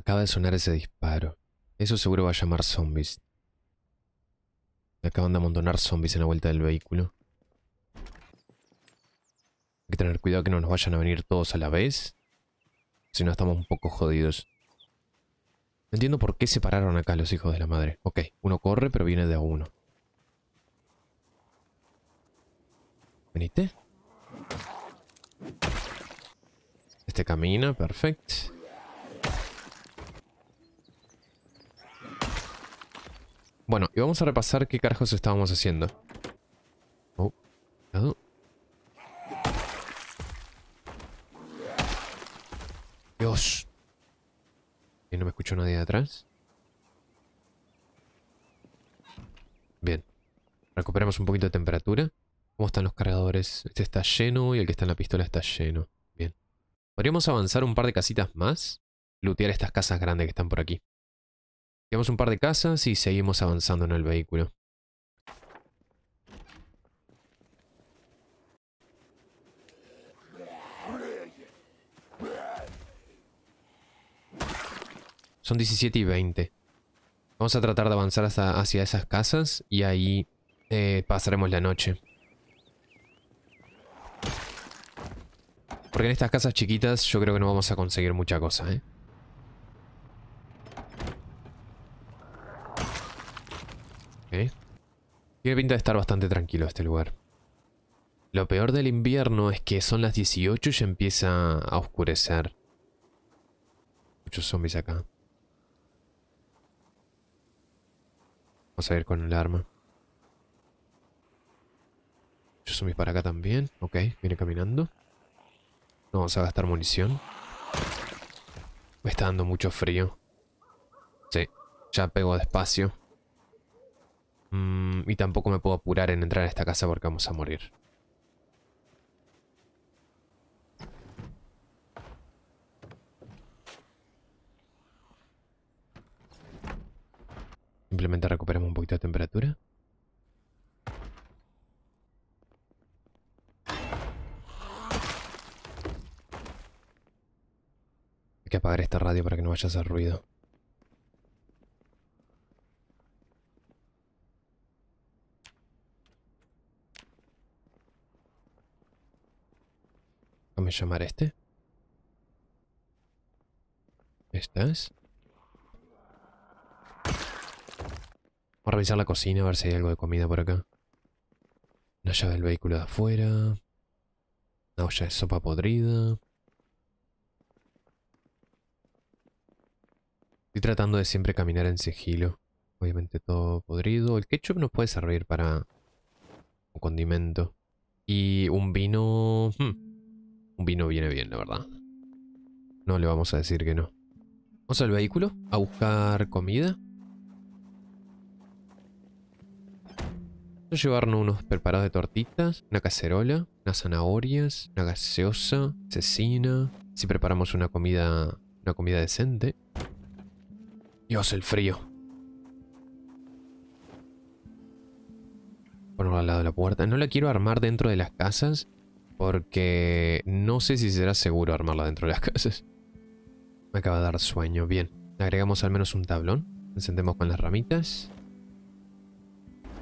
Acaba de sonar ese disparo. Eso seguro va a llamar zombies. acaban de amontonar zombies en la vuelta del vehículo. Hay que tener cuidado que no nos vayan a venir todos a la vez. Si no, estamos un poco jodidos. No entiendo por qué se pararon acá los hijos de la madre. Ok, uno corre, pero viene de a uno. ¿Veniste? Este camina, perfecto. Bueno, y vamos a repasar qué carajos estábamos haciendo. Oh, cuidado. Dios. no me escucho nadie de atrás. Bien. Recuperamos un poquito de temperatura. ¿Cómo están los cargadores? Este está lleno y el que está en la pistola está lleno. Bien. Podríamos avanzar un par de casitas más. Lutear estas casas grandes que están por aquí. Llevamos un par de casas y seguimos avanzando en el vehículo. Son 17 y 20. Vamos a tratar de avanzar hasta, hacia esas casas y ahí eh, pasaremos la noche. Porque en estas casas chiquitas yo creo que no vamos a conseguir mucha cosa, ¿eh? Tiene pinta de estar bastante tranquilo este lugar. Lo peor del invierno es que son las 18 y empieza a oscurecer. Muchos zombies acá. Vamos a ir con el arma. Muchos zombies para acá también. Ok, viene caminando. No vamos a gastar munición. Me está dando mucho frío. Sí, ya pego despacio. Mm, y tampoco me puedo apurar en entrar a esta casa porque vamos a morir. Simplemente recuperamos un poquito de temperatura. Hay que apagar esta radio para que no vaya a hacer ruido. me llamar este. ¿Estás? Vamos a revisar la cocina a ver si hay algo de comida por acá. Una llave del vehículo de afuera. Una olla de sopa podrida. Estoy tratando de siempre caminar en sigilo. Obviamente todo podrido. El ketchup nos puede servir para un condimento. Y un vino... Hmm, un vino viene bien, la verdad. No le vamos a decir que no. Vamos al vehículo a buscar comida. a llevarnos unos preparados de tortitas, una cacerola, unas zanahorias, una gaseosa, cecina. Si preparamos una comida, una comida decente. Dios, el frío. Ponlo al lado de la puerta. No la quiero armar dentro de las casas porque no sé si será seguro armarla dentro de las casas. Me acaba de dar sueño. Bien. Agregamos al menos un tablón. Encendemos con las ramitas.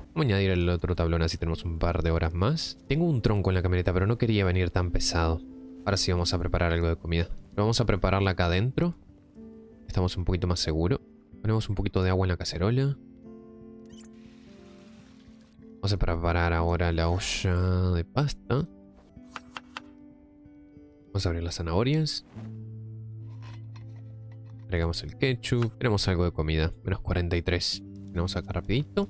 Vamos a añadir el otro tablón así tenemos un par de horas más. Tengo un tronco en la camioneta, pero no quería venir tan pesado. Ahora sí vamos a preparar algo de comida. Lo vamos a prepararla acá adentro. Estamos un poquito más seguros. Ponemos un poquito de agua en la cacerola. Vamos a preparar ahora la olla de pasta. Vamos a abrir las zanahorias. Agregamos el ketchup. Tenemos algo de comida. Menos 43. Tenemos acá rapidito.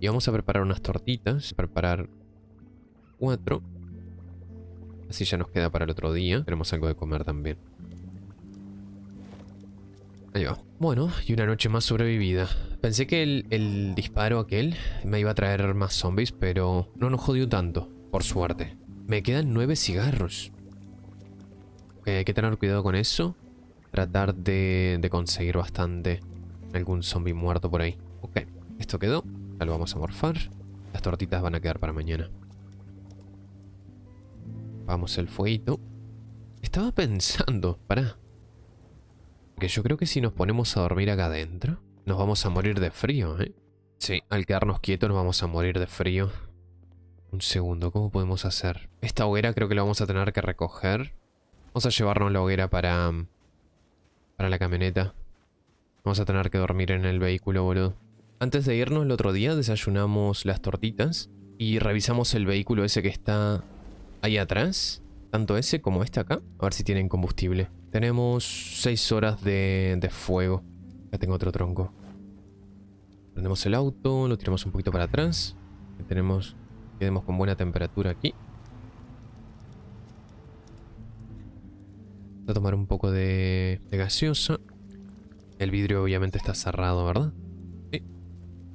Y vamos a preparar unas tortitas. Preparar cuatro. Así ya nos queda para el otro día. Tenemos algo de comer también. Ahí va. Bueno, y una noche más sobrevivida. Pensé que el, el, disparo aquel me iba a traer más zombies, pero no nos jodió tanto, por suerte. Me quedan nueve cigarros. Ok, eh, hay que tener cuidado con eso. Tratar de, conseguir bastante algún zombie muerto por ahí. Ok, esto quedó. Ya lo vamos a morfar. Las tortitas van a quedar para mañana. Vamos el fueguito. Estaba pensando, pará. Que yo creo que si nos ponemos a dormir acá adentro, nos vamos a morir de frío, ¿eh? Sí, al quedarnos quietos nos vamos a morir de frío. Un segundo, ¿cómo podemos hacer? Esta hoguera creo que la vamos a tener que recoger. Vamos a llevarnos la hoguera para... Para la camioneta. Vamos a tener que dormir en el vehículo, boludo. Antes de irnos el otro día desayunamos las tortitas. Y revisamos el vehículo ese que está ahí atrás. Tanto ese como este acá. A ver si tienen combustible. Tenemos 6 horas de, fuego. Ya tengo otro tronco. Prendemos el auto, lo tiramos un poquito para atrás. tenemos, quedemos con buena temperatura aquí. Voy a tomar un poco de, gaseoso. El vidrio obviamente está cerrado, ¿verdad? Sí.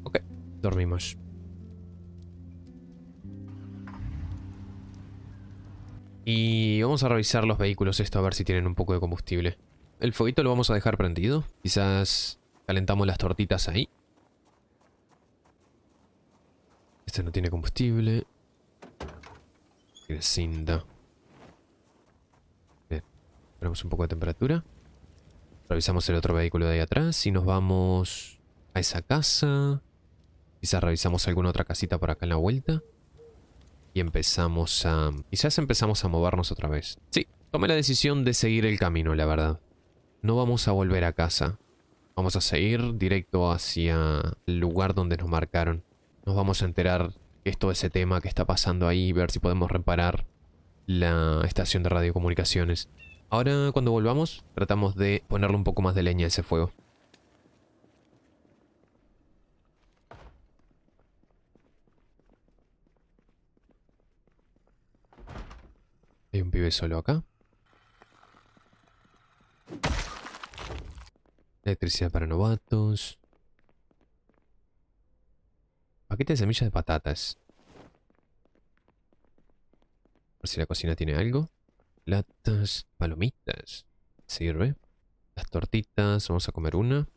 Ok, dormimos. Y vamos a revisar los vehículos esto a ver si tienen un poco de combustible. El foguito lo vamos a dejar prendido. Quizás calentamos las tortitas ahí. Este no tiene combustible. Tiene cinta. Ponemos un poco de temperatura. Revisamos el otro vehículo de ahí atrás y nos vamos a esa casa. Quizás revisamos alguna otra casita por acá en la vuelta. Y empezamos a... Quizás empezamos a movernos otra vez. Sí, tomé la decisión de seguir el camino, la verdad. No vamos a volver a casa. Vamos a seguir directo hacia el lugar donde nos marcaron. Nos vamos a enterar que todo ese tema que está pasando ahí y ver si podemos reparar la estación de radiocomunicaciones. Ahora cuando volvamos tratamos de ponerle un poco más de leña a ese fuego. Hay un pibe solo acá. Electricidad para novatos. Paquete de semillas de patatas. A ver si la cocina tiene algo latas, palomitas. Sirve. Las tortitas, vamos a comer una.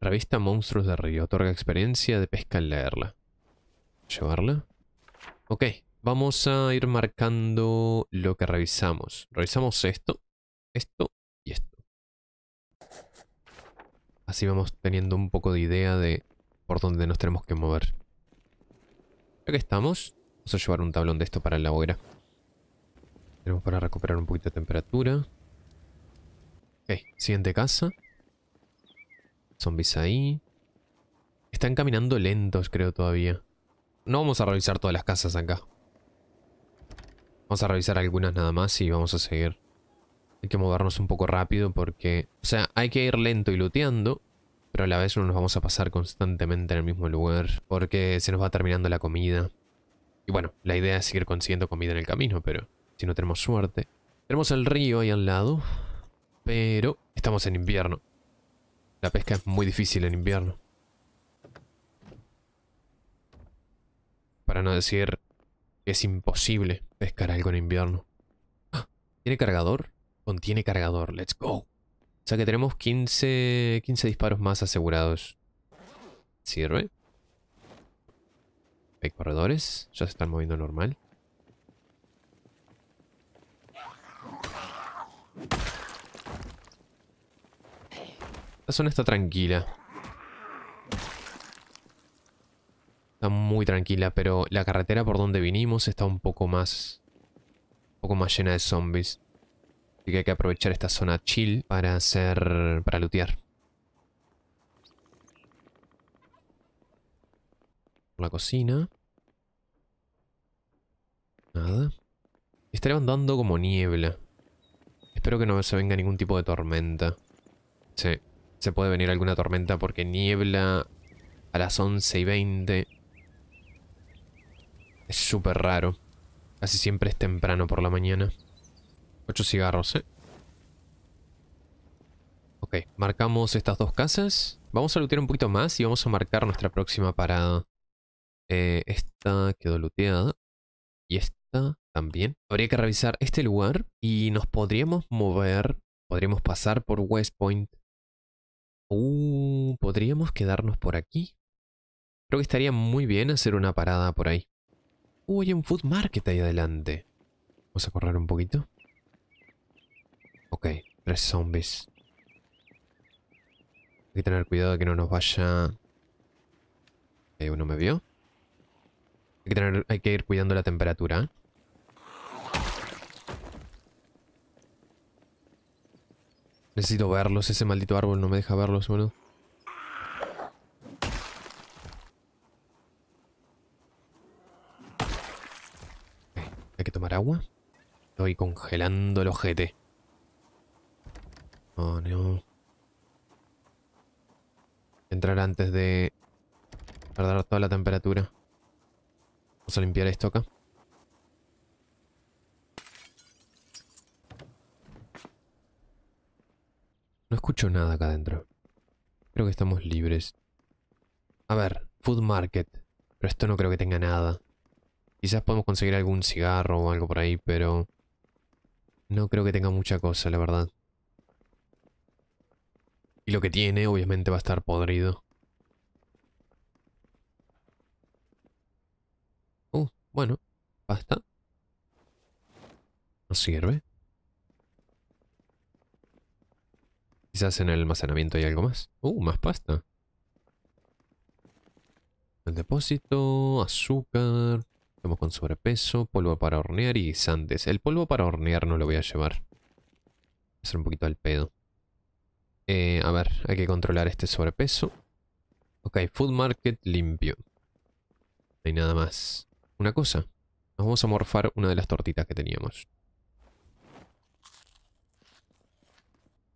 Revista Monstruos de Río. Otorga experiencia de pesca al leerla. Llevarla. Ok, vamos a ir marcando lo que revisamos. Revisamos esto, esto y esto. Así vamos teniendo un poco de idea de por dónde nos tenemos que mover. Aquí estamos, Vamos a llevar un tablón de esto para la hoguera. Tenemos para recuperar un poquito de temperatura. Ok, siguiente casa. Zombies ahí. Están caminando lentos, creo, todavía. No vamos a revisar todas las casas acá. Vamos a revisar algunas nada más y vamos a seguir. Hay que movernos un poco rápido porque... O sea, hay que ir lento y looteando. Pero a la vez no nos vamos a pasar constantemente en el mismo lugar. Porque se nos va terminando la comida. Y bueno, la idea es seguir consiguiendo comida en el camino, pero si no tenemos suerte. Tenemos el río ahí al lado, pero estamos en invierno. La pesca es muy difícil en invierno. Para no decir que es imposible pescar algo en invierno. ¡Ah! ¿Tiene cargador? Contiene cargador. Let's go. O sea que tenemos 15, 15 disparos más asegurados. ¿Sirve? Hay corredores, ya se están moviendo normal. La zona está tranquila. Está muy tranquila, pero la carretera por donde vinimos está un poco más... Un poco más llena de zombies. Así que hay que aprovechar esta zona chill para hacer... para lootear. la cocina. Nada. Estaré andando como niebla. Espero que no se venga ningún tipo de tormenta. Sí, se puede venir alguna tormenta porque niebla a las 11 y 20. Es súper raro. Casi siempre es temprano por la mañana. Ocho cigarros, ¿eh? Ok, marcamos estas dos casas. Vamos a lutear un poquito más y vamos a marcar nuestra próxima parada. Eh, esta quedó looteada. Y esta también. Habría que revisar este lugar y nos podríamos mover. Podríamos pasar por West Point. Uh, podríamos quedarnos por aquí. Creo que estaría muy bien hacer una parada por ahí. Uh, hay un food market ahí adelante. Vamos a correr un poquito. Ok, tres zombies. Hay que tener cuidado de que no nos vaya... Ahí eh, uno me vio. Hay que, ir cuidando la temperatura. Necesito verlos. Ese maldito árbol no me deja verlos, boludo. Hay que tomar agua. Estoy congelando el ojete. Oh, no. Entrar antes de... Perder toda la temperatura. Vamos a limpiar esto acá. No escucho nada acá adentro. Creo que estamos libres. A ver, Food Market. Pero esto no creo que tenga nada. Quizás podemos conseguir algún cigarro o algo por ahí, pero... No creo que tenga mucha cosa, la verdad. Y lo que tiene, obviamente, va a estar podrido. Bueno, pasta No sirve. Quizás en el almacenamiento hay algo más. Uh, más pasta. El depósito, azúcar, estamos con sobrepeso, polvo para hornear y guisantes. El polvo para hornear no lo voy a llevar. Voy a hacer un poquito al pedo. Eh, a ver, hay que controlar este sobrepeso. Ok, food market limpio. No hay nada más una cosa. Nos vamos a morfar una de las tortitas que teníamos.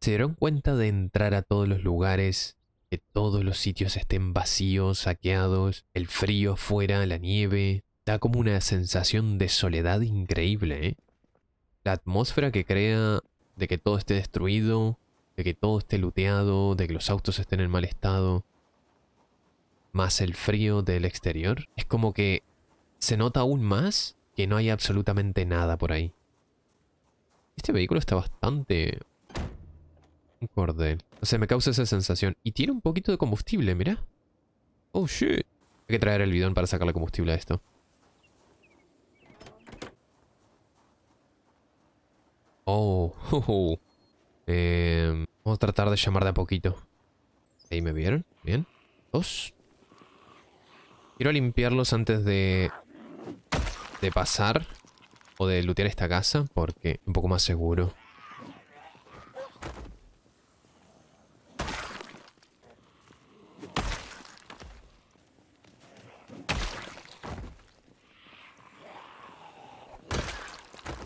¿Se dieron cuenta de entrar a todos los lugares? Que todos los sitios estén vacíos, saqueados, el frío afuera, la nieve. Da como una sensación de soledad increíble, ¿eh? La atmósfera que crea de que todo esté destruido, de que todo esté luteado, de que los autos estén en mal estado, más el frío del exterior. Es como que se nota aún más que no hay absolutamente nada por ahí. Este vehículo está bastante... Un cordel. O sea, me causa esa sensación. Y tiene un poquito de combustible, mira. Oh, shit. Hay que traer el bidón para sacarle combustible a esto. Oh. oh, oh. Em, vamos a tratar de llamar de a poquito. Ahí me vieron. Bien. Dos. Quiero limpiarlos antes de de pasar o de lootear esta casa porque un poco más seguro.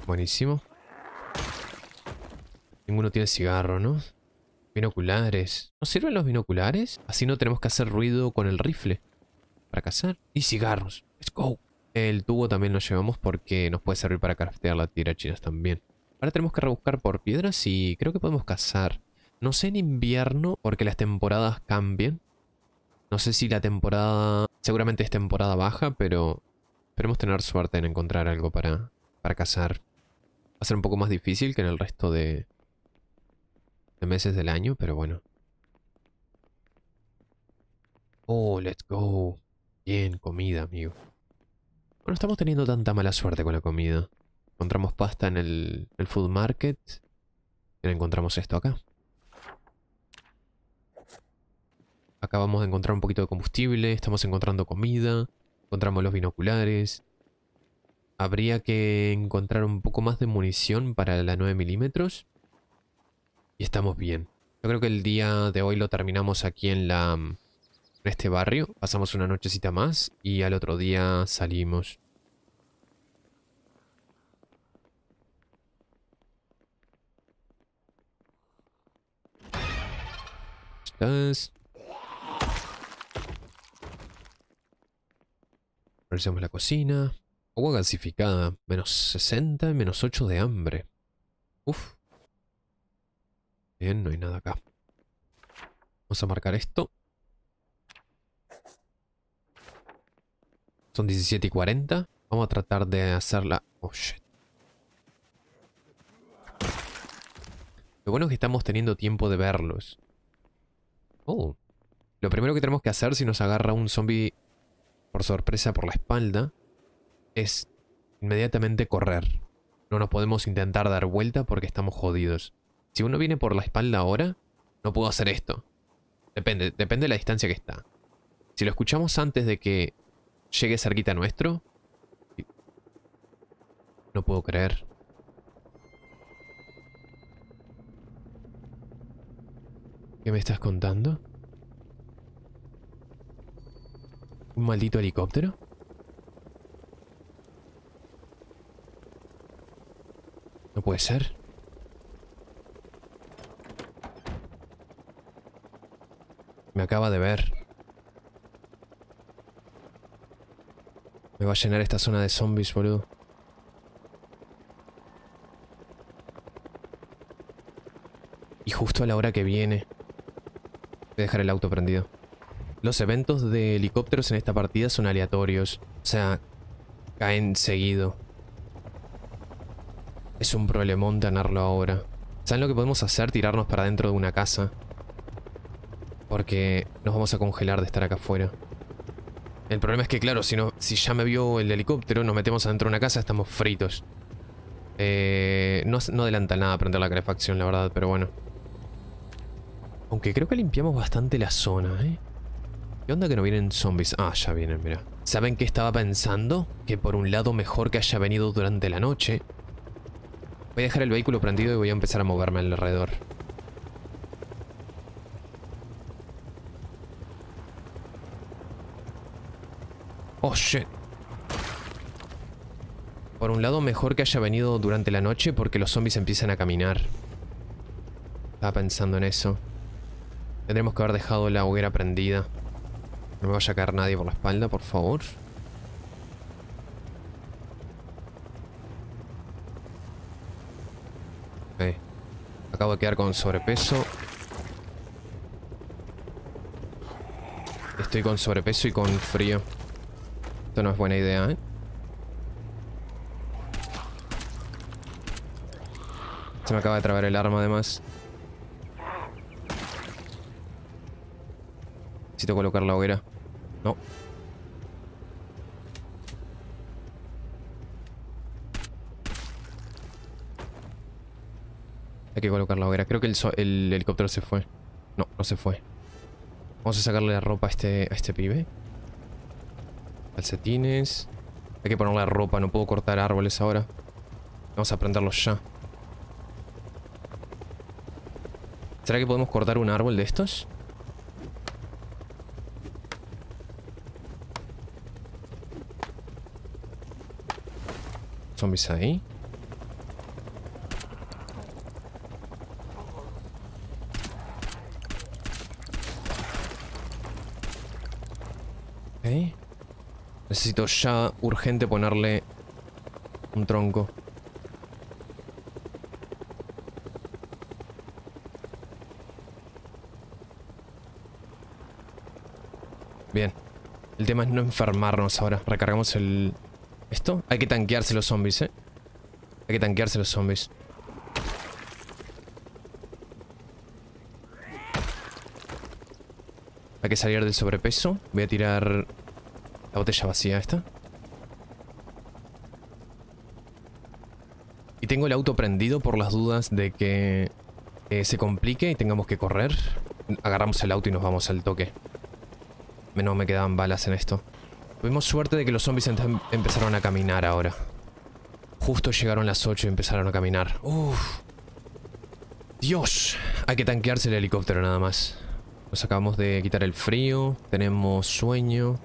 Buenísimo. Ninguno tiene cigarro, ¿no? Binoculares. ¿Nos sirven los binoculares? Así no tenemos que hacer ruido con el rifle. Para cazar. Y cigarros. Let's go. El tubo también lo llevamos porque nos puede servir para craftear tira chinas también. Ahora tenemos que rebuscar por piedras y creo que podemos cazar. No sé en invierno porque las temporadas cambian. No sé si la temporada... Seguramente es temporada baja, pero... Esperemos tener suerte en encontrar algo para, para cazar. Va a ser un poco más difícil que en el resto de, de meses del año, pero bueno. Oh, let's go. Bien, comida, amigo. Bueno, estamos teniendo tanta mala suerte con la comida. Encontramos pasta en el, food market. Y encontramos esto acá. Acabamos de encontrar un poquito de combustible. Estamos encontrando comida. Encontramos los binoculares. Habría que encontrar un poco más de munición para la 9 milímetros. Y estamos bien. Yo creo que el día de hoy lo terminamos aquí en la este barrio. Pasamos una nochecita más y al otro día salimos. ¿Estás? la cocina. Agua gasificada. Menos 60 y menos 8 de hambre. Uf. Bien, no hay nada acá. Vamos a marcar esto. Son 17 y 40. Vamos a tratar de hacerla... Oh, shit. Lo bueno es que estamos teniendo tiempo de verlos. Oh. Lo primero que tenemos que hacer si nos agarra un zombie por sorpresa por la espalda es inmediatamente correr. No nos podemos intentar dar vuelta porque estamos jodidos. Si uno viene por la espalda ahora, no puedo hacer esto. Depende, depende de la distancia que está. Si lo escuchamos antes de que llegue cerquita nuestro. No puedo creer. ¿Qué me estás contando? ¿Un maldito helicóptero? No puede ser. Me acaba de ver. Me va a llenar esta zona de zombies, boludo. Y justo a la hora que viene. Voy a dejar el auto prendido. Los eventos de helicópteros en esta partida son aleatorios. O sea, caen seguido. Es un problemón ganarlo ahora. ¿Saben lo que podemos hacer? Tirarnos para dentro de una casa. Porque nos vamos a congelar de estar acá afuera. El problema es que, claro, si, no, si ya me vio el helicóptero, nos metemos adentro de una casa, estamos fritos. Eh, no, adelanta nada prender la calefacción, la verdad, pero bueno. Aunque creo que limpiamos bastante la zona, ¿eh? ¿Qué onda que no vienen zombies? Ah, ya vienen, mira. ¿Saben qué estaba pensando? Que por un lado mejor que haya venido durante la noche. Voy a dejar el vehículo prendido y voy a empezar a moverme alrededor. Oh, shit. Por un lado, mejor que haya venido durante la noche porque los zombies empiezan a caminar. Estaba pensando en eso. Tendremos que haber dejado la hoguera prendida. No me vaya a caer nadie por la espalda, por favor. Acabo de quedar con sobrepeso. Estoy con sobrepeso y con frío. Esto no es buena idea, ¿eh? Se me acaba de trabar el arma, además. Necesito colocar la hoguera. No. Hay que colocar la hoguera. Creo que el, el helicóptero se fue. No, no se fue. Vamos a sacarle la ropa este, a este pibe. Calcetines. Hay que poner la ropa, no puedo cortar árboles ahora. Vamos a prenderlos ya. ¿Será que podemos cortar un árbol de estos? Zombies ahí. necesito ya urgente ponerle un tronco. Bien. El tema es no enfermarnos ahora. Recargamos el... ¿Esto? Hay que tanquearse los zombies, ¿eh? Hay que tanquearse los zombies. Hay que salir del sobrepeso. Voy a tirar botella vacía esta. Y tengo el auto prendido por las dudas de que eh, se complique y tengamos que correr. Agarramos el auto y nos vamos al toque. Menos me quedaban balas en esto. Tuvimos suerte de que los zombies empezaron a caminar ahora. Justo llegaron las 8 y empezaron a caminar. Uf. Dios. Hay que tanquearse el helicóptero nada más. Nos acabamos de quitar el frío. Tenemos sueño.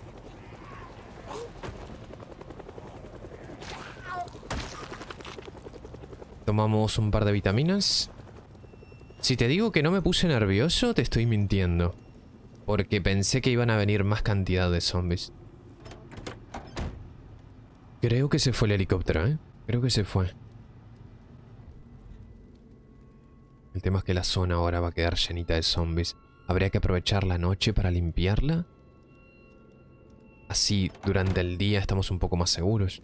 tomamos un par de vitaminas. Si te digo que no me puse nervioso, te estoy mintiendo. Porque pensé que iban a venir más cantidad de zombies. Creo que se fue el helicóptero, ¿eh? Creo que se fue. El tema es que la zona ahora va a quedar llenita de zombies. Habría que aprovechar la noche para limpiarla. Así durante el día estamos un poco más seguros.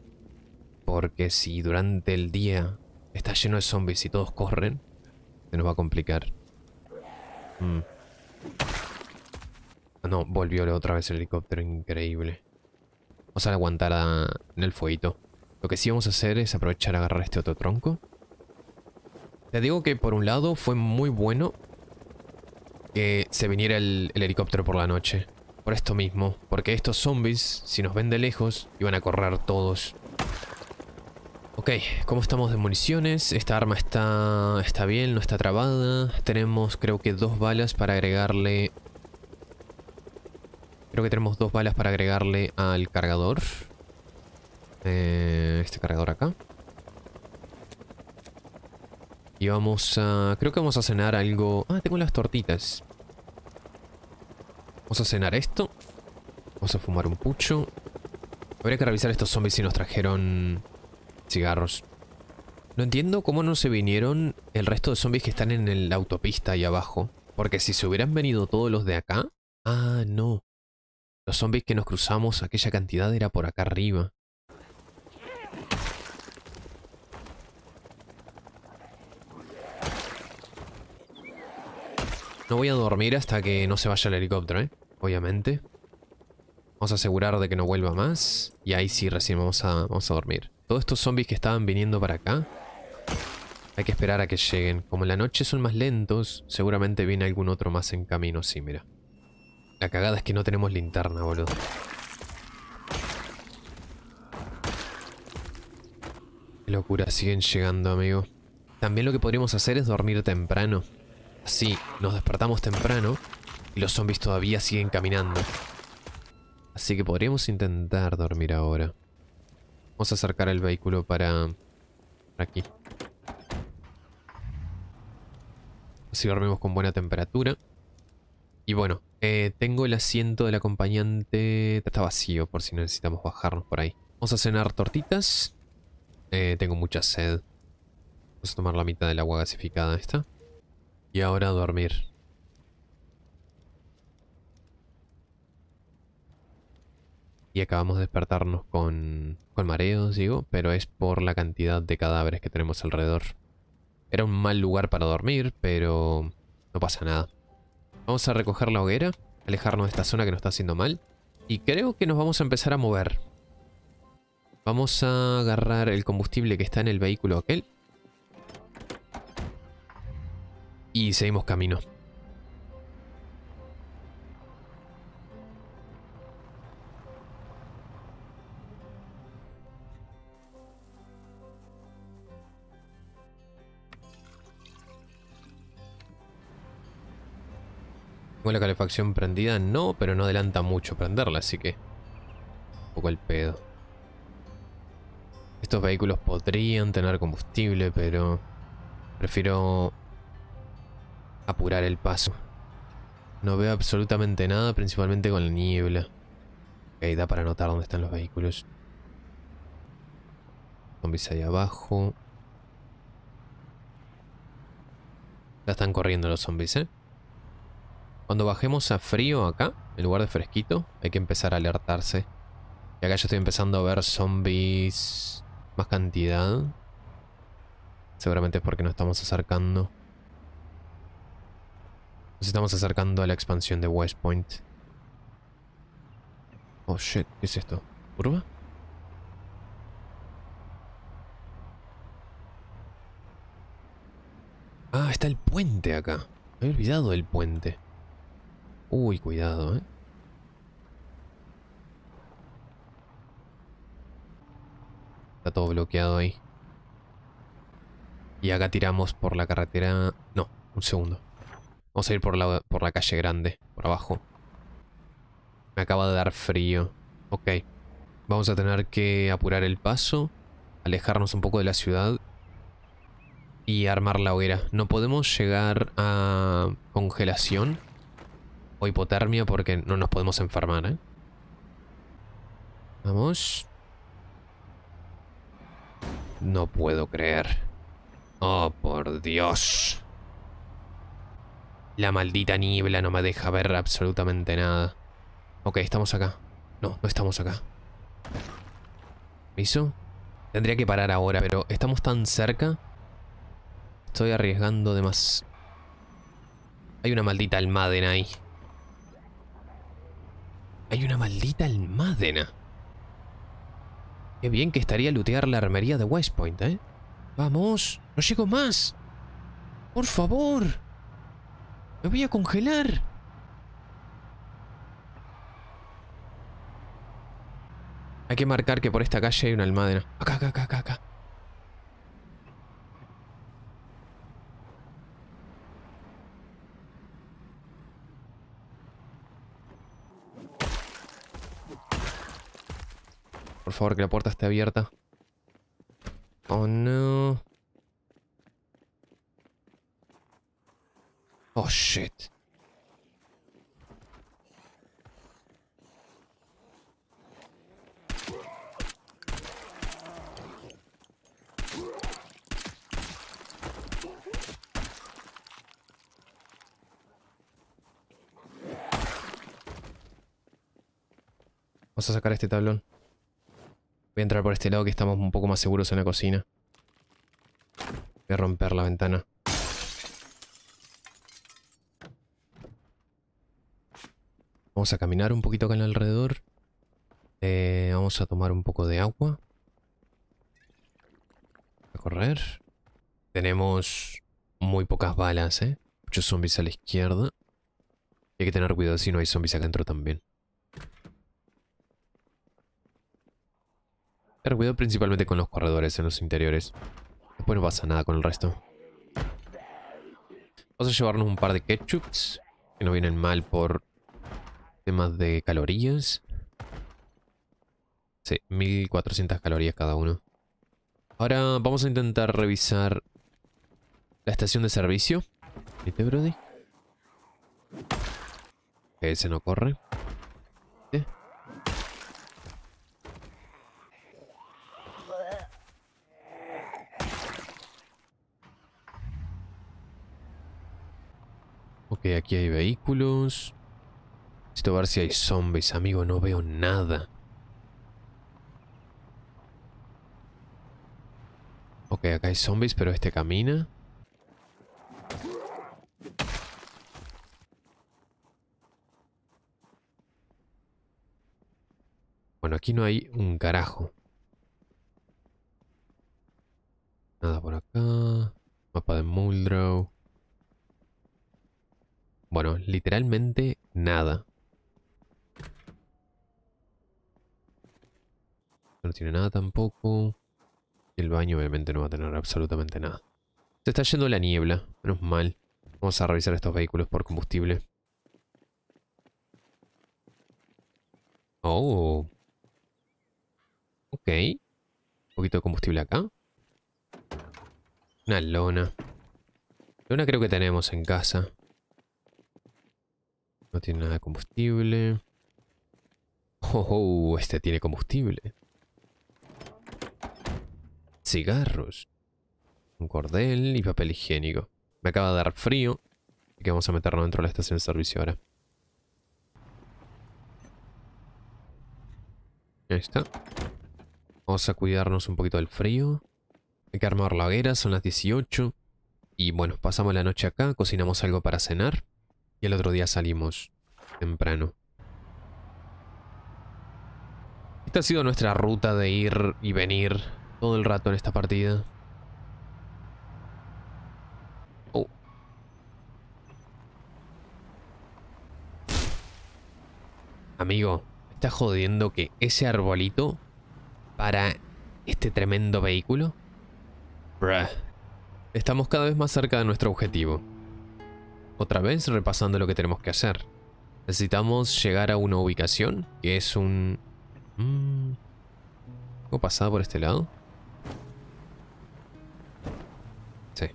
Porque si durante el día Está lleno de zombies y todos corren. Se nos va a complicar. Mm. Ah, no, volvió otra vez el helicóptero. Increíble. Vamos a aguantar en el fueguito. Lo que sí vamos a hacer es aprovechar a agarrar este otro tronco. Te digo que por un lado fue muy bueno que se viniera el, el helicóptero por la noche. Por esto mismo. Porque estos zombies, si nos ven de lejos, iban a correr todos. Ok, ¿cómo estamos de municiones? Esta arma está, está bien, no está trabada. Tenemos creo que dos balas para agregarle... Creo que tenemos dos balas para agregarle al cargador. Eh, este cargador acá. Y vamos a... Creo que vamos a cenar algo... Ah, tengo las tortitas. Vamos a cenar esto. Vamos a fumar un pucho. Habría que revisar estos zombies si nos trajeron cigarros. No entiendo cómo no se vinieron el resto de zombies que están en la autopista ahí abajo. Porque si se hubieran venido todos los de acá... Ah, no. Los zombies que nos cruzamos, aquella cantidad era por acá arriba. No voy a dormir hasta que no se vaya el helicóptero, ¿eh? Obviamente. Vamos a asegurar de que no vuelva más. Y ahí sí recién vamos a, vamos a dormir. Todos estos zombies que estaban viniendo para acá. Hay que esperar a que lleguen. Como la noche son más lentos, seguramente viene algún otro más en camino. Sí, mira. La cagada es que no tenemos linterna, boludo. Qué locura, siguen llegando, amigo. También lo que podríamos hacer es dormir temprano. Así, nos despertamos temprano y los zombies todavía siguen caminando. Así que podríamos intentar dormir ahora. Vamos a acercar el vehículo para, aquí. Así dormimos con buena temperatura. Y bueno, eh, tengo el asiento del acompañante. Este está vacío por si necesitamos bajarnos por ahí. Vamos a cenar tortitas. Eh, tengo mucha sed. Vamos a tomar la mitad del agua gasificada esta. Y ahora a dormir. y acabamos de despertarnos con, con mareos, digo, pero es por la cantidad de cadáveres que tenemos alrededor. Era un mal lugar para dormir, pero no pasa nada. Vamos a recoger la hoguera, alejarnos de esta zona que nos está haciendo mal. Y creo que nos vamos a empezar a mover. Vamos a agarrar el combustible que está en el vehículo aquel. Y seguimos camino. la calefacción prendida, no, pero no adelanta mucho prenderla, así que... Un poco el pedo. Estos vehículos podrían tener combustible, pero... Prefiero... Apurar el paso. No veo absolutamente nada, principalmente con la niebla. Ok, da para notar dónde están los vehículos. Zombies ahí abajo. Ya están corriendo los zombies, ¿eh? Cuando bajemos a frío acá, en lugar de fresquito, hay que empezar a alertarse. Y acá yo estoy empezando a ver zombies... Más cantidad. Seguramente es porque nos estamos acercando. Nos estamos acercando a la expansión de West Point. Oh shit, ¿qué es esto? ¿Curva? Ah, está el puente acá. Me había olvidado del puente. Uy, cuidado, ¿eh? Está todo bloqueado ahí. Y acá tiramos por la carretera... No, un segundo. Vamos a ir por la, por la calle grande, por abajo. Me acaba de dar frío. Ok. Vamos a tener que apurar el paso, alejarnos un poco de la ciudad y armar la hoguera. No podemos llegar a congelación o hipotermia porque no nos podemos enfermar, ¿eh? Vamos. No puedo creer. Oh, por Dios. La maldita niebla no me deja ver absolutamente nada. Ok, estamos acá. No, no estamos acá. ¿Viso? Tendría que parar ahora, pero estamos tan cerca. Estoy arriesgando de más. Hay una maldita almaden ahí. Hay una maldita almádena. Qué bien que estaría lootear la armería de West Point, ¿eh? Vamos, no llego más. Por favor. Me voy a congelar. Hay que marcar que por esta calle hay una almádena. Acá, acá, acá, acá. Por favor, que la puerta esté abierta. Oh, no. Oh, shit. Vamos a sacar este tablón. Voy a entrar por este lado que estamos un poco más seguros en la cocina. Voy a romper la ventana. Vamos a caminar un poquito acá en el alrededor. Eh, vamos a tomar un poco de agua. A correr. Tenemos muy pocas balas, ¿eh? Muchos zombies a la izquierda. Y hay que tener cuidado si no hay zombies acá adentro también. cuidado principalmente con los corredores en los interiores. Después no pasa nada con el resto. Vamos a llevarnos un par de ketchups. Que no vienen mal por temas de calorías. Sí, 1400 calorías cada uno. Ahora vamos a intentar revisar la estación de servicio. Brody? Ese no corre. Ok, aquí hay vehículos. Necesito ver si hay zombies, amigo. No veo nada. Ok, acá hay zombies, pero este camina. Bueno, aquí no hay un carajo. Nada por acá. Mapa de Muldrow. Bueno, literalmente nada. No tiene nada tampoco. El baño obviamente no va a tener absolutamente nada. Se está yendo la niebla, menos mal. Vamos a revisar estos vehículos por combustible. Oh. Ok. Un poquito de combustible acá. Una lona. Lona creo que tenemos en casa. No tiene nada de combustible. Oh, oh, este tiene combustible. Cigarros. Un cordel y papel higiénico. Me acaba de dar frío. Así que vamos a meternos dentro de la estación de servicio ahora. Ahí está. Vamos a cuidarnos un poquito del frío. Hay que armar la hoguera, son las 18. Y bueno, pasamos la noche acá, cocinamos algo para cenar y el otro día salimos temprano. Esta ha sido nuestra ruta de ir y venir todo el rato en esta partida. Oh. Amigo, ¿me estás jodiendo que ese arbolito para este tremendo vehículo? Bruh. Estamos cada vez más cerca de nuestro objetivo. Otra vez repasando lo que tenemos que hacer. Necesitamos llegar a una ubicación que es un... ¿Cómo mm, pasado por este lado? Sí.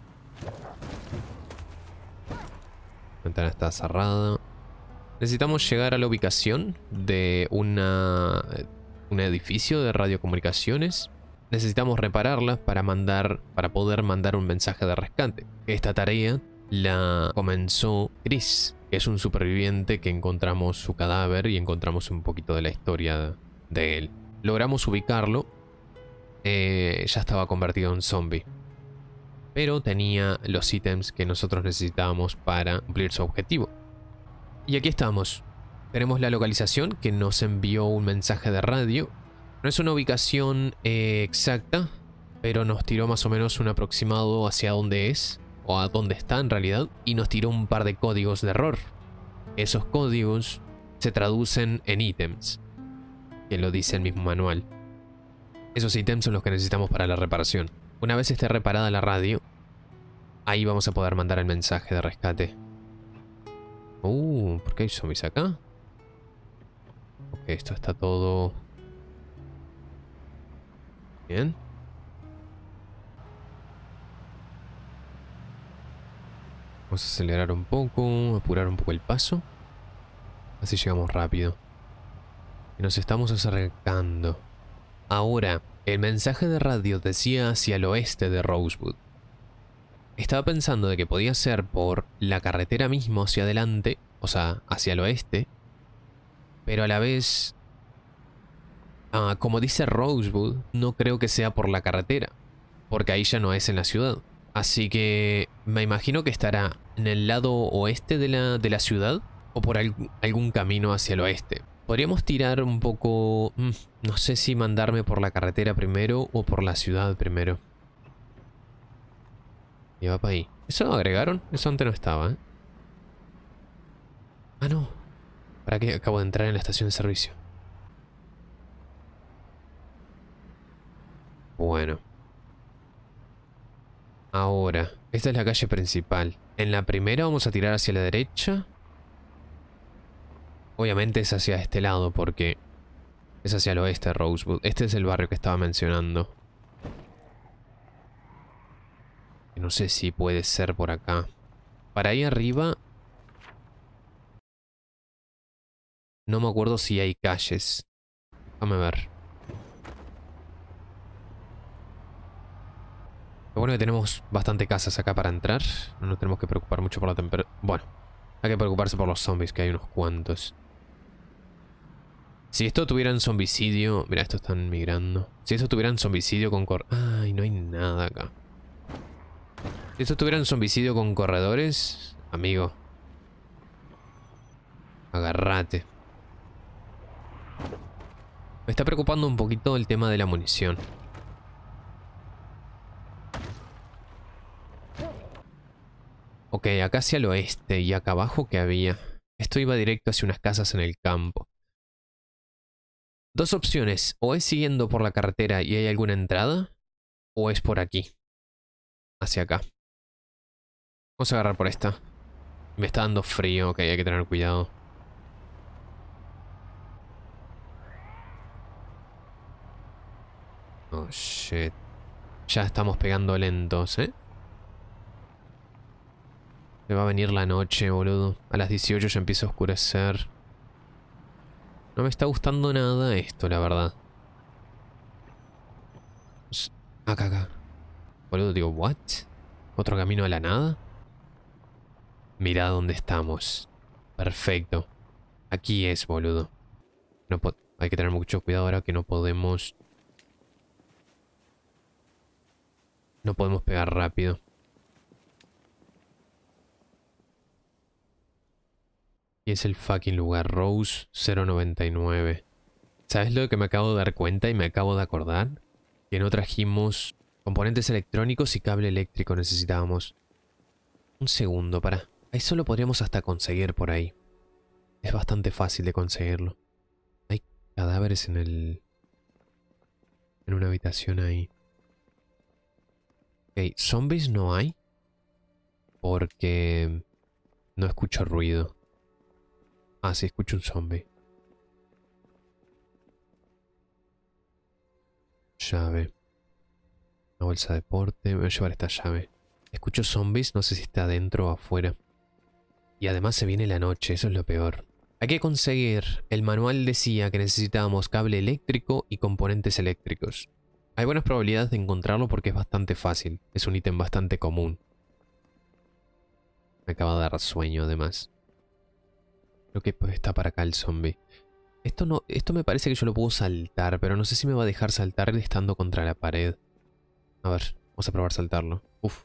La ventana está cerrada. Necesitamos llegar a la ubicación de una, un edificio de radiocomunicaciones. Necesitamos repararla... para, mandar, para poder mandar un mensaje de rescate. Esta tarea la comenzó Chris. Es un superviviente que encontramos su cadáver y encontramos un poquito de la historia de él. Logramos ubicarlo. Eh, ya estaba convertido en zombie. Pero tenía los ítems que nosotros necesitábamos para cumplir su objetivo. Y aquí estamos. Tenemos la localización que nos envió un mensaje de radio. No es una ubicación eh, exacta, pero nos tiró más o menos un aproximado hacia dónde es o a dónde está en realidad, y nos tiró un par de códigos de error. Esos códigos se traducen en ítems, que lo dice el mismo manual. Esos ítems son los que necesitamos para la reparación. Una vez esté reparada la radio, ahí vamos a poder mandar el mensaje de rescate. Uh, ¿por qué hay zombies acá? Ok, esto está todo... Bien. Vamos a acelerar un poco, apurar un poco el paso. Así llegamos rápido. Y nos estamos acercando. Ahora, el mensaje de radio decía hacia el oeste de Rosewood. Estaba pensando de que podía ser por la carretera mismo hacia adelante, o sea, hacia el oeste, pero a la vez, ah, como dice Rosewood, no creo que sea por la carretera, porque ahí ya no es en la ciudad. Así que me imagino que estará en el lado oeste de la, ciudad o por algún camino hacia el oeste. Podríamos tirar un poco... Mm, no sé si mandarme por la carretera primero o por la ciudad primero. Y va para ahí. ¿Eso no agregaron? Eso antes no estaba, ¿eh? Ah, no. ¿Para qué acabo de entrar en la estación de servicio? Bueno. Ahora, esta es la calle principal. En la primera vamos a tirar hacia la derecha. Obviamente es hacia este lado porque es hacia el oeste Rosewood. Este es el barrio que estaba mencionando. No sé si puede ser por acá. Para ahí arriba... No me acuerdo si hay calles. Déjame ver. Lo bueno que tenemos bastante casas acá para entrar. No nos tenemos que preocupar mucho por la temperatura. Bueno, hay que preocuparse por los zombies, que hay unos cuantos. Si esto tuvieran zombicidio... Mira, estos están migrando. Si estos tuvieran zombicidio con cor... Ay, no hay nada acá. Si esto tuvieran zombicidio con corredores... Amigo. Agarrate. Me está preocupando un poquito el tema de la munición. Ok, acá hacia el oeste y acá abajo que había. Esto iba directo hacia unas casas en el campo. Dos opciones, o es siguiendo por la carretera y hay alguna entrada, o es por aquí, hacia acá. Vamos a agarrar por esta. Me está dando frío, ok, hay que tener cuidado. Oh, shit. Ya estamos pegando lentos, ¿eh? Se va a venir la noche, boludo. A las 18 ya empieza a oscurecer. No me está gustando nada esto, la verdad. Acá, acá. Boludo, digo, ¿what? ¿Otro camino a la nada? Mira dónde estamos. Perfecto. Aquí es, boludo. No hay que tener mucho cuidado ahora que no podemos... No podemos pegar rápido. Y es el fucking lugar, Rose 099. ¿Sabes lo que me acabo de dar cuenta y me acabo de acordar? Que no trajimos componentes electrónicos y cable eléctrico necesitábamos. Un segundo, para. Eso solo podríamos hasta conseguir por ahí. Es bastante fácil de conseguirlo. Hay cadáveres en el... En una habitación ahí. Ok, zombies no hay. Porque... No escucho ruido. Ah, sí, escucho un zombie. Llave. Una bolsa de porte. voy a llevar esta llave. Escucho zombies, no sé si está adentro o afuera. Y además se viene la noche, eso es lo peor. Hay que conseguir. El manual decía que necesitábamos cable eléctrico y componentes eléctricos. Hay buenas probabilidades de encontrarlo porque es bastante fácil. Es un ítem bastante común. acaba de dar sueño además. Creo que está para acá el zombie. Esto, no, esto me parece que yo lo puedo saltar, pero no sé si me va a dejar saltar estando contra la pared. A ver, vamos a probar saltarlo. Uf.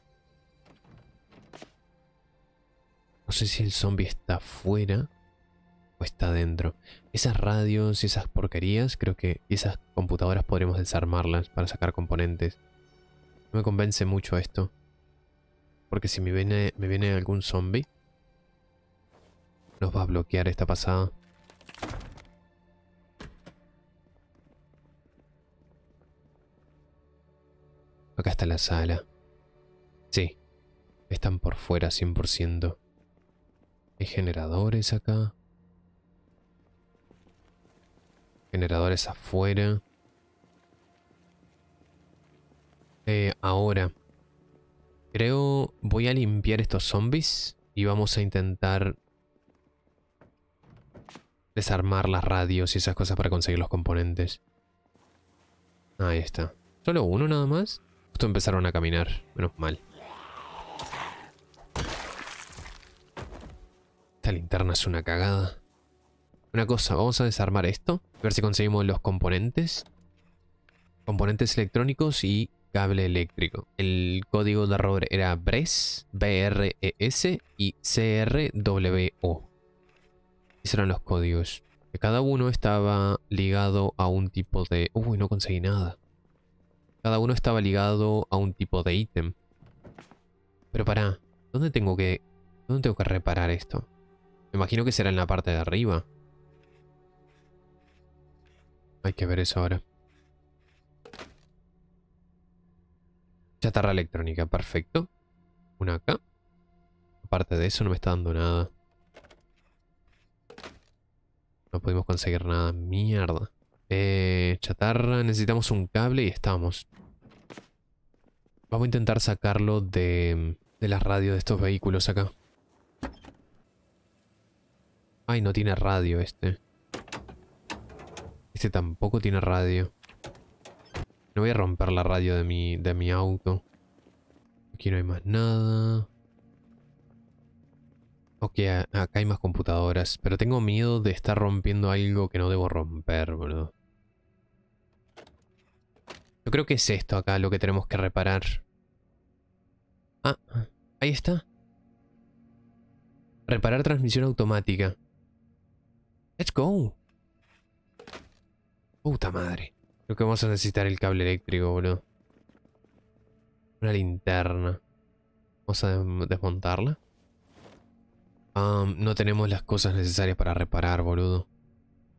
No sé si el zombie está afuera o está adentro. Esas radios y esas porquerías, creo que esas computadoras podremos desarmarlas para sacar componentes. No me convence mucho esto. Porque si me viene, me viene algún zombie, nos va a bloquear esta pasada. Acá está la sala. Sí, están por fuera 100%. Hay generadores acá. Generadores afuera. Eh, ahora. Creo voy a limpiar estos zombies y vamos a intentar desarmar las radios y esas cosas para conseguir los componentes. Ahí está. ¿Solo uno nada más? Justo empezaron a caminar. Menos mal. Esta linterna es una cagada. Una cosa, vamos a desarmar esto. A ver si conseguimos los componentes. Componentes electrónicos y cable eléctrico. El código de error era BRES, b r e s y C-R-W-O serán los códigos. cada uno estaba ligado a un tipo de... Uy, no conseguí nada. Cada uno estaba ligado a un tipo de ítem. Pero pará, ¿dónde tengo que... ¿Dónde tengo que reparar esto? Me imagino que será en la parte de arriba. Hay que ver eso ahora. Chatarra electrónica, perfecto. Una acá. Aparte de eso no me está dando nada. No pudimos conseguir nada. Mierda. Eh, chatarra. Necesitamos un cable y estamos. Vamos a intentar sacarlo de, de la radio de estos vehículos acá. Ay, no tiene radio este. Este tampoco tiene radio. No voy a romper la radio de mi, de mi auto. Aquí no hay más nada. Ok, acá hay más computadoras, pero tengo miedo de estar rompiendo algo que no debo romper, boludo. Yo creo que es esto acá lo que tenemos que reparar. Ah, ahí está. Reparar transmisión automática. Let's go. Puta madre. Creo que vamos a necesitar el cable eléctrico, boludo. Una linterna. Vamos a desmontarla no tenemos las cosas necesarias para reparar, boludo.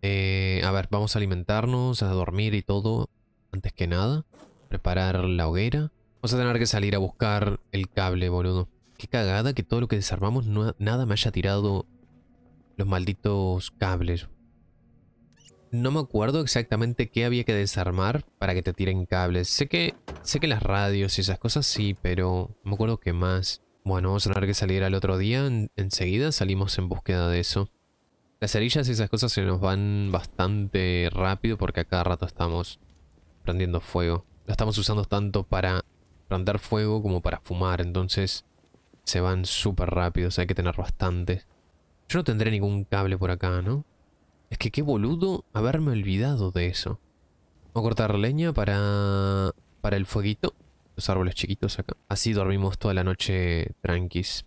Eh, a ver, vamos a alimentarnos, a dormir y todo. Antes que nada. Preparar la hoguera. Vamos a tener que salir a buscar el cable, boludo. Qué cagada que todo lo que desarmamos no, nada me haya tirado los malditos cables. No me acuerdo exactamente qué había que desarmar para que te tiren cables. Sé que, sé que las radios y esas cosas sí, pero no me acuerdo qué más. Bueno, vamos a tener que salir al otro día. enseguida salimos en búsqueda de eso. Las arillas y esas cosas se nos van bastante rápido porque a cada rato estamos prendiendo fuego. Las estamos usando tanto para prender fuego como para fumar, entonces se van súper rápidos, hay que tener bastante. Yo no tendré ningún cable por acá, ¿no? Es que qué boludo haberme olvidado de eso. Vamos a cortar leña para, para el fueguito. Los árboles chiquitos acá. Así dormimos toda la noche tranquis.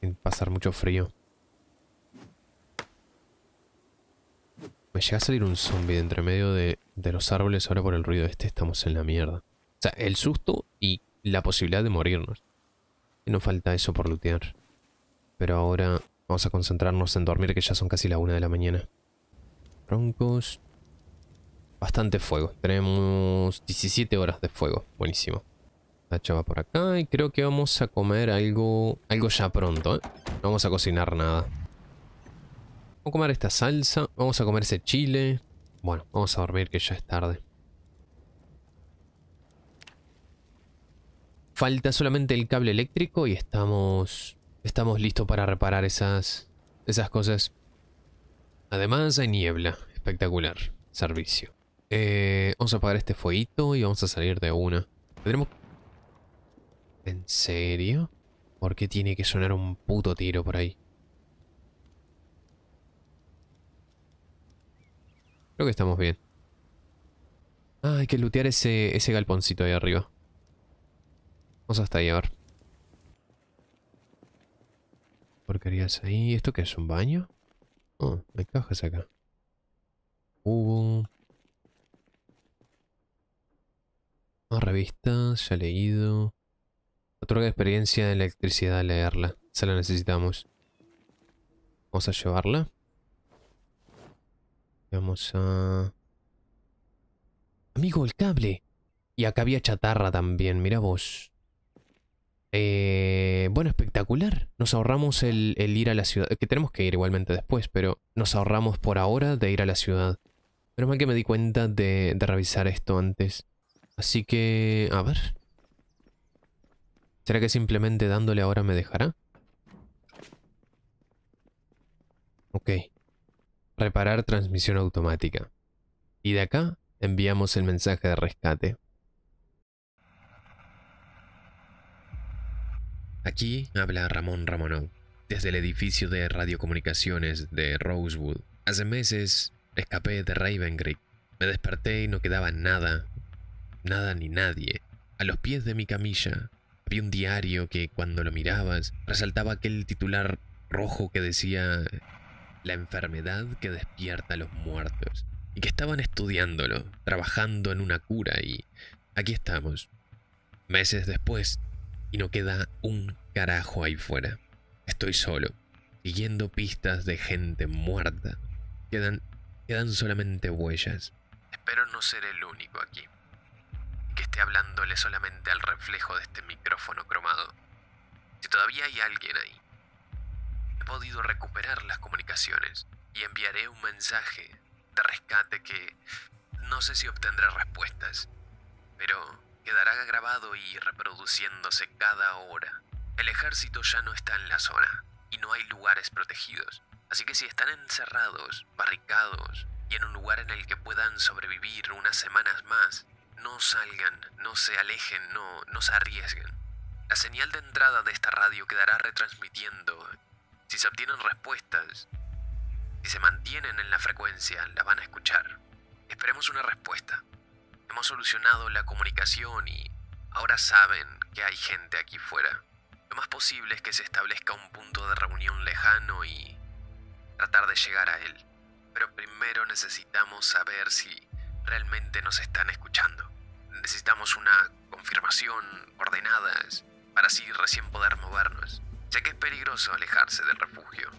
Sin pasar mucho frío. Me llega a salir un zombie de entre medio de, los árboles. Ahora por el ruido este estamos en la mierda. O sea, el susto y la posibilidad de morirnos. Y nos falta eso por lootear. Pero ahora vamos a concentrarnos en dormir que ya son casi la una de la mañana. Troncos, bastante fuego. Tenemos 17 horas de fuego. Buenísimo. La chava por acá. Y creo que vamos a comer algo, algo ya pronto. ¿eh? No vamos a cocinar nada. Vamos a comer esta salsa. Vamos a comer ese chile. Bueno, vamos a dormir que ya es tarde. Falta solamente el cable eléctrico y estamos... Estamos listos para reparar esas... Esas cosas. Además hay niebla. Espectacular. Servicio. Eh, vamos a apagar este fueguito y vamos a salir de una. Tendremos... ¿En serio? ¿Por qué tiene que sonar un puto tiro por ahí? Creo que estamos bien. Ah, hay que lootear ese, ese galponcito ahí arriba. Vamos hasta ahí, a ver. Porquerías ahí. ¿Esto qué es? ¿Un baño? Oh, hay cajas acá. Hubo... Uh. Más revistas, ya leído. Otra experiencia en electricidad leerla. Se la necesitamos. Vamos a llevarla. Vamos a... Amigo, el cable. Y acá había chatarra también, mira vos. Eh, bueno, espectacular. Nos ahorramos el, ir a la ciudad. Que tenemos que ir igualmente después, pero nos ahorramos por ahora de ir a la ciudad. Pero mal que me di cuenta de revisar esto antes. Así que... A ver. ¿Será que simplemente dándole ahora me dejará? Ok. Reparar transmisión automática. Y de acá enviamos el mensaje de rescate. Aquí habla Ramón Ramonov, desde el edificio de radiocomunicaciones de Rosewood. Hace meses escapé de Ravencreek. Me desperté y no quedaba nada nada ni nadie. A los pies de mi camilla había un diario que cuando lo mirabas resaltaba aquel titular rojo que decía la enfermedad que despierta a los muertos y que estaban estudiándolo, trabajando en una cura y aquí estamos, meses después, y no queda un carajo ahí fuera. Estoy solo, siguiendo pistas de gente muerta. Quedan, quedan solamente huellas. Espero no ser el único aquí que esté hablándole solamente al reflejo de este micrófono cromado. Si todavía hay alguien ahí, he podido recuperar las comunicaciones y enviaré un mensaje de rescate que no sé si obtendré respuestas, pero quedará grabado y reproduciéndose cada hora. El ejército ya no está en la zona y no hay lugares protegidos, así que si están encerrados, barricados y en un lugar en el que puedan sobrevivir unas semanas más, no salgan, no se alejen, no, no se arriesguen. La señal de entrada de esta radio quedará retransmitiendo. Si se obtienen respuestas, si se mantienen en la frecuencia, la van a escuchar. Esperemos una respuesta. Hemos solucionado la comunicación y ahora saben que hay gente aquí fuera. Lo más posible es que se establezca un punto de reunión lejano y tratar de llegar a él. Pero primero necesitamos saber si realmente nos están escuchando necesitamos una confirmación, ordenada para así recién poder movernos, ya que es peligroso alejarse del refugio.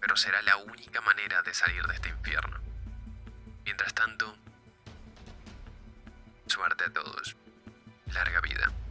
Pero será la única manera de salir de este infierno. Mientras tanto, suerte a todos. Larga vida.